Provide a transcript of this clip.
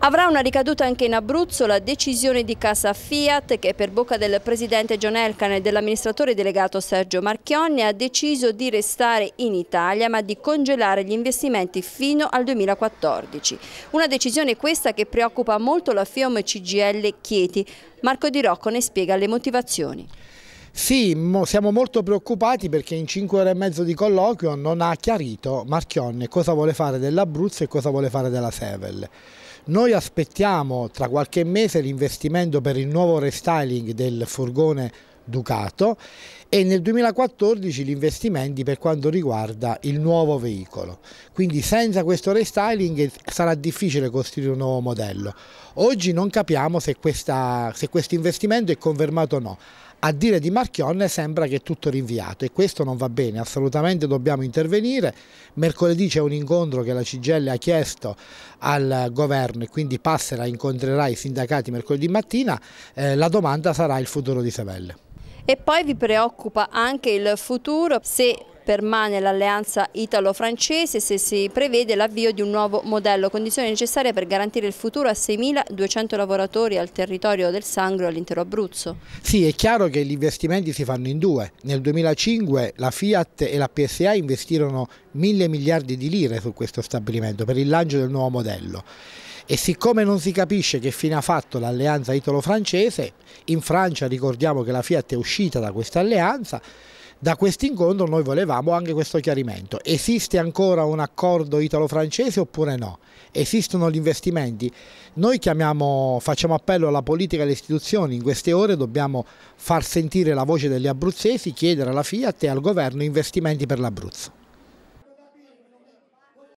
Avrà una ricaduta anche in Abruzzo la decisione di Casa Fiat che per bocca del presidente John Elkan e dell'amministratore delegato Sergio Marchionni ha deciso di restare in Italia ma di congelare gli investimenti fino al 2014. Una decisione questa che preoccupa molto la FIOM CGL Chieti. Marco Di Rocco ne spiega le motivazioni. Sì, mo siamo molto preoccupati perché in 5 ore e mezzo di colloquio non ha chiarito Marchionne cosa vuole fare dell'Abruzzo e cosa vuole fare della Sevel. Noi aspettiamo tra qualche mese l'investimento per il nuovo restyling del furgone Ducato e nel 2014 gli investimenti per quanto riguarda il nuovo veicolo. Quindi senza questo restyling sarà difficile costruire un nuovo modello. Oggi non capiamo se, questa, se questo investimento è confermato o no. A dire di Marchionne sembra che è tutto rinviato e questo non va bene, assolutamente dobbiamo intervenire. Mercoledì c'è un incontro che la CGL ha chiesto al governo e quindi passerà, incontrerà i sindacati mercoledì mattina. Eh, la domanda sarà il futuro di Sevelle. E poi vi preoccupa anche il futuro se permane l'alleanza italo-francese se si prevede l'avvio di un nuovo modello, condizione necessaria per garantire il futuro a 6.200 lavoratori al territorio del Sangro e all'intero Abruzzo. Sì, è chiaro che gli investimenti si fanno in due. Nel 2005 la Fiat e la PSA investirono mille miliardi di lire su questo stabilimento per il lancio del nuovo modello e siccome non si capisce che fine ha fatto l'alleanza italo-francese, in Francia ricordiamo che la Fiat è uscita da questa alleanza, da questo incontro noi volevamo anche questo chiarimento. Esiste ancora un accordo italo-francese oppure no? Esistono gli investimenti? Noi chiamiamo, facciamo appello alla politica e alle istituzioni, in queste ore dobbiamo far sentire la voce degli abruzzesi, chiedere alla Fiat e al governo investimenti per l'Abruzzo.